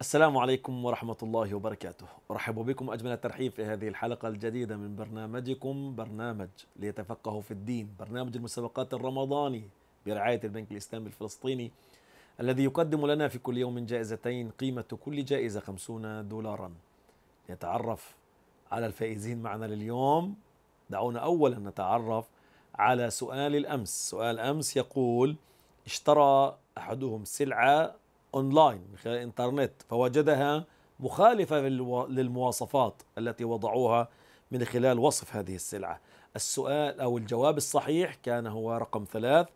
السلام عليكم ورحمة الله وبركاته أرحب بكم أجمل الترحيب في هذه الحلقة الجديدة من برنامجكم برنامج ليتفقهوا في الدين برنامج المسابقات الرمضاني برعاية البنك الإسلامي الفلسطيني الذي يقدم لنا في كل يوم جائزتين قيمة كل جائزة 50 دولارا نتعرف على الفائزين معنا لليوم دعونا أولا نتعرف على سؤال الأمس سؤال أمس يقول اشترى أحدهم سلعة أونلاين من خلال الإنترنت فوجدها مخالفة للمواصفات التي وضعوها من خلال وصف هذه السلعة السؤال أو الجواب الصحيح كان هو رقم ثلاث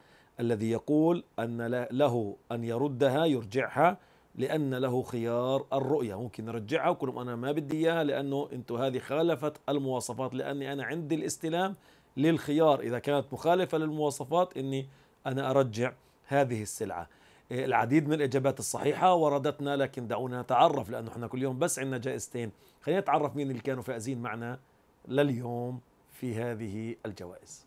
الذي يقول أن له أن يردها يرجعها لأن له خيار الرؤية ممكن نرجعها وكل أنا ما بدي إياها لأنه أنتم هذه خالفت المواصفات لأني أنا عندي الاستلام للخيار إذا كانت مخالفة للمواصفات أني أنا أرجع هذه السلعة العديد من الإجابات الصحيحة وردتنا لكن دعونا نتعرف لأنه احنا كل يوم بس عندنا جائزتين خلينا نتعرف مين اللي كانوا فائزين معنا لليوم في هذه الجوائز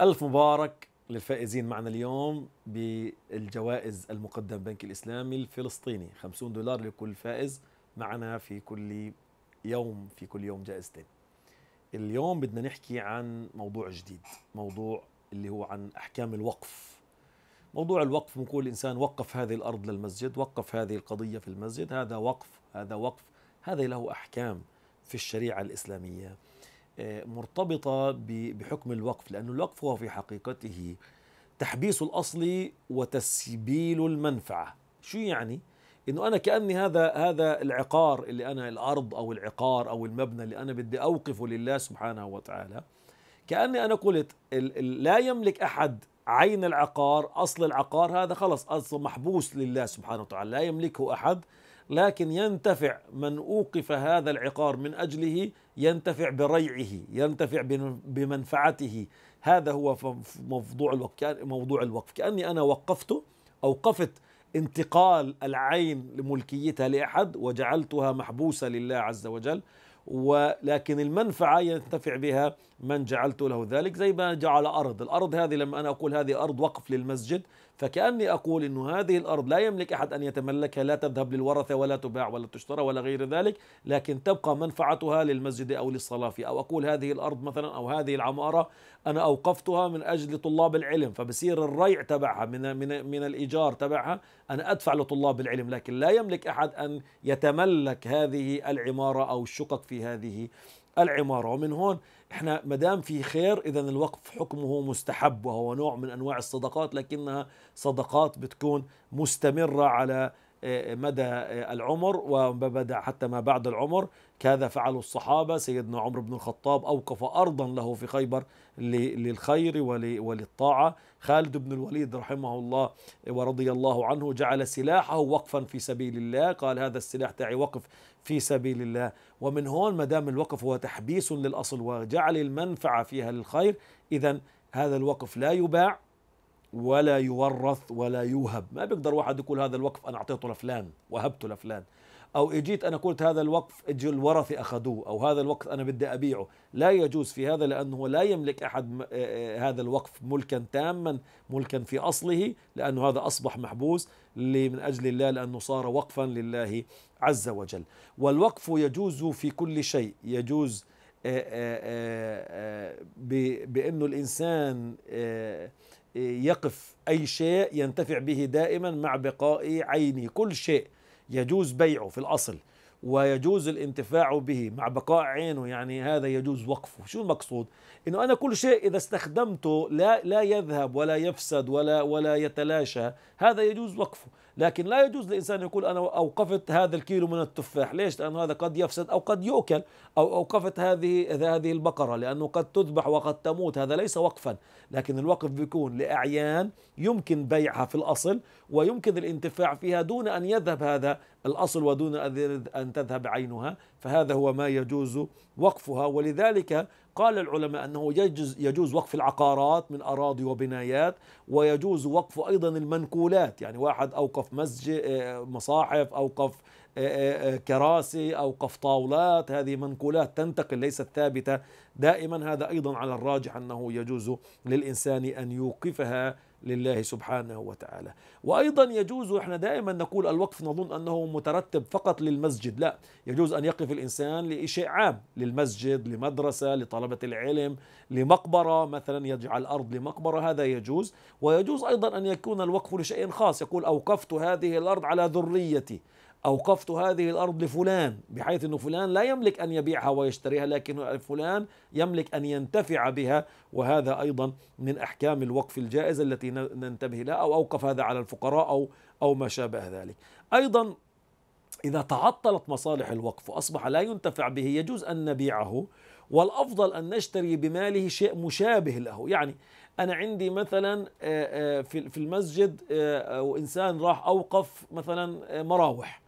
ألف مبارك للفائزين معنا اليوم بالجوائز المقدمة بنك الإسلامي الفلسطيني 50 دولار لكل فائز معنا في كل يوم في كل يوم جائزتين اليوم بدنا نحكي عن موضوع جديد موضوع اللي هو عن أحكام الوقف موضوع الوقف بنقول الإنسان وقف هذه الأرض للمسجد وقف هذه القضية في المسجد هذا وقف هذا وقف هذا له أحكام في الشريعة الإسلامية مرتبطة بحكم الوقف لأن الوقف هو في حقيقته تحبيس الأصل وتسبيل المنفعة شو يعني؟ انه انا كاني هذا هذا العقار اللي انا الارض او العقار او المبنى اللي انا بدي اوقفه لله سبحانه وتعالى كاني انا قلت لا يملك احد عين العقار اصل العقار هذا خلص اصل محبوس لله سبحانه وتعالى لا يملكه احد لكن ينتفع من اوقف هذا العقار من اجله ينتفع بريعه ينتفع بمنفعته هذا هو موضوع الوقف موضوع الوقف كاني انا وقفته اوقفت انتقال العين لملكيتها لاحد وجعلتها محبوسه لله عز وجل ولكن المنفعة ينتفع بها من جعلت له ذلك زي ما جعل أرض الأرض هذه لما أنا أقول هذه أرض وقف للمسجد فكأني أقول أن هذه الأرض لا يملك أحد أن يتملكها لا تذهب للورثة ولا تباع ولا تشترى ولا غير ذلك لكن تبقى منفعتها للمسجد أو للصلاة فيه أو أقول هذه الأرض مثلا أو هذه العمارة أنا أوقفتها من أجل طلاب العلم فبصير الريع تبعها من, من, من الإيجار تبعها أنا أدفع لطلاب العلم لكن لا يملك أحد أن يتملك هذه العمارة أو الشقق في في هذه العمارة ومن هون احنا مدام في خير اذا الوقف حكمه مستحب وهو نوع من انواع الصدقات لكنها صدقات بتكون مستمرة على مدى العمر بدا حتى ما بعد العمر كذا فعلوا الصحابه سيدنا عمر بن الخطاب اوقف ارضا له في خيبر للخير وللطاعه خالد بن الوليد رحمه الله ورضي الله عنه جعل سلاحه وقفا في سبيل الله قال هذا السلاح تاعي وقف في سبيل الله ومن هون ما دام الوقف هو تحبيس للاصل وجعل المنفعه فيها للخير اذا هذا الوقف لا يباع ولا يورث ولا يوهب ما بيقدر واحد يقول هذا الوقف أنا أعطيته لفلان وهبته لفلان أو إجيت أنا قلت هذا الوقف إجي الورثة أخذوه أو هذا الوقف أنا بدي أبيعه لا يجوز في هذا لأنه لا يملك أحد آه، آه، هذا الوقف ملكا تاما ملكا في أصله لأنه هذا أصبح محبوس من أجل الله لأنه صار وقفا لله عز وجل والوقف يجوز في كل شيء يجوز آه، بأنه الإنسان يقف أي شيء ينتفع به دائما مع بقاء عينه كل شيء يجوز بيعه في الأصل ويجوز الانتفاع به مع بقاء عينه يعني هذا يجوز وقفه شو المقصود انه انا كل شيء اذا استخدمته لا لا يذهب ولا يفسد ولا ولا يتلاشى هذا يجوز وقفه لكن لا يجوز لإنسان يقول أنا أوقفت هذا الكيلو من التفاح ليش لأن هذا قد يفسد أو قد يؤكل أو أوقفت هذه هذه البقرة لأنه قد تذبح وقد تموت هذا ليس وقفا لكن الوقف بيكون لأعيان يمكن بيعها في الأصل ويمكن الانتفاع فيها دون أن يذهب هذا الأصل ودون أن تذهب عينها فهذا هو ما يجوز وقفها ولذلك قال العلماء أنه يجوز, يجوز وقف العقارات من أراضي وبنايات ويجوز وقف أيضا المنقولات يعني واحد أوقف مسجد آه، مصاحف أوقف آه، آه، كراسي أوقف طاولات هذه منقولات تنتقل ليست ثابتة دائما هذا أيضا على الراجح أنه يجوز للإنسان أن يوقفها لله سبحانه وتعالى وأيضا يجوز احنا دائما نقول الوقف نظن أنه مترتب فقط للمسجد لا يجوز أن يقف الإنسان لشيء عام للمسجد لمدرسة لطلبة العلم لمقبرة مثلا يجعل أرض لمقبرة هذا يجوز ويجوز أيضا أن يكون الوقف لشيء خاص يقول أوقفت هذه الأرض على ذريتي أوقفت هذه الأرض لفلان بحيث أن فلان لا يملك أن يبيعها ويشتريها لكن فلان يملك أن ينتفع بها وهذا أيضا من أحكام الوقف الجائز التي ننتبه لها أو أوقف هذا على الفقراء أو, أو ما شابه ذلك أيضا إذا تعطلت مصالح الوقف وأصبح لا ينتفع به يجوز أن نبيعه والأفضل أن نشتري بماله شيء مشابه له يعني أنا عندي مثلا في المسجد إنسان راح أوقف مثلا مراوح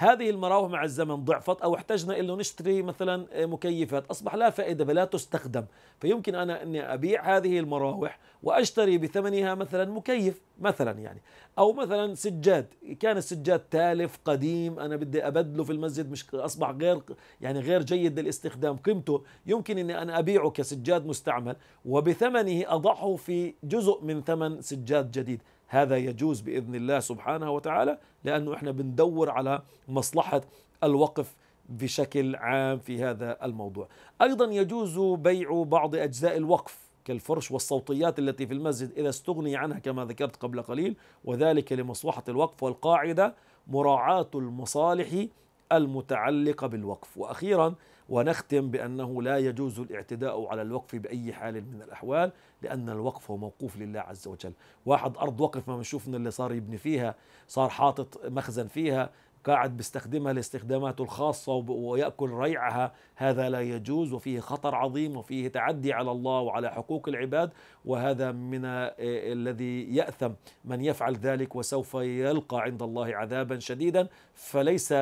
هذه المراوح مع الزمن ضعفت أو احتجنا إنه نشتري مثلا آه، مكيفات أصبح لا فائدة فلا تستخدم فيمكن أنا أني أبيع هذه المراوح وأشتري بثمنها مثلا مكيف مثلا يعني أو مثلا سجاد كان السجاد تالف قديم أنا بدي أبدله في المسجد مش أصبح غير يعني غير جيد للاستخدام قيمته يمكن أني أنا أبيعه كسجاد مستعمل وبثمنه أضعه في جزء من ثمن سجاد جديد هذا يجوز باذن الله سبحانه وتعالى لانه احنا بندور على مصلحه الوقف بشكل عام في هذا الموضوع. ايضا يجوز بيع بعض اجزاء الوقف كالفرش والصوتيات التي في المسجد اذا استغني عنها كما ذكرت قبل قليل وذلك لمصلحه الوقف والقاعده مراعاه المصالح المتعلقه بالوقف واخيرا ونختم بأنه لا يجوز الاعتداء على الوقف بأي حال من الأحوال لأن الوقف هو موقوف لله عز وجل واحد أرض وقف ما بنشوفنا اللي صار يبني فيها صار حاطط مخزن فيها قاعد بيستخدمها لاستخداماته الخاصة ويأكل ريعها هذا لا يجوز وفيه خطر عظيم وفيه تعدي على الله وعلى حقوق العباد وهذا من الذي يأثم من يفعل ذلك وسوف يلقى عند الله عذابا شديدا فليس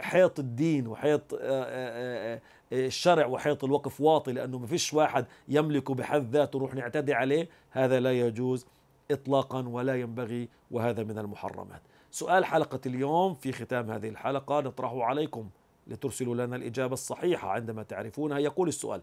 حيط الدين وحيط آه، آه، آه، الشرع وحيط الوقف واطي لأنه ما فيش واحد يملك بحد ذاته روح نعتدي عليه هذا لا يجوز إطلاقا ولا ينبغي وهذا من المحرمات سؤال حلقة اليوم في ختام هذه الحلقة نطرحه عليكم لترسلوا لنا الإجابة الصحيحة عندما تعرفونها يقول السؤال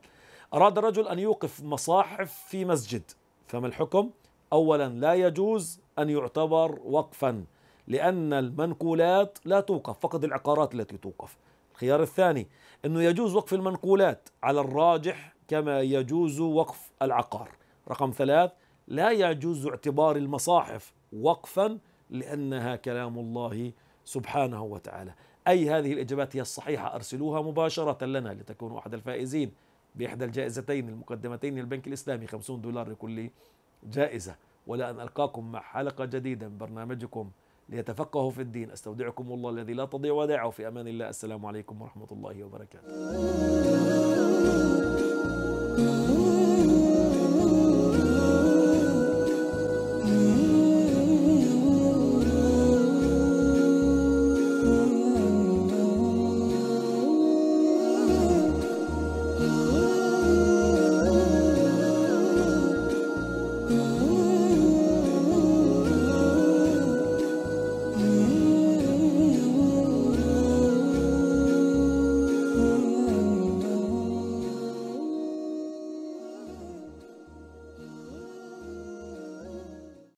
أراد الرجل أن يوقف مصاحف في مسجد فما الحكم؟ أولا لا يجوز أن يعتبر وقفاً لأن المنقولات لا توقف فقط العقارات التي توقف الخيار الثاني أنه يجوز وقف المنقولات على الراجح كما يجوز وقف العقار رقم ثلاث لا يجوز اعتبار المصاحف وقفا لأنها كلام الله سبحانه وتعالى أي هذه الإجابات هي الصحيحة أرسلوها مباشرة لنا لتكونوا أحد الفائزين بإحدى الجائزتين المقدمتين للبنك الإسلامي 50 دولار لكل جائزة ولا أن ألقاكم مع حلقة جديدة من برنامجكم ليتفقهوا في الدين استودعكم الله الذي لا تضيع ودعه في امان الله السلام عليكم ورحمه الله وبركاته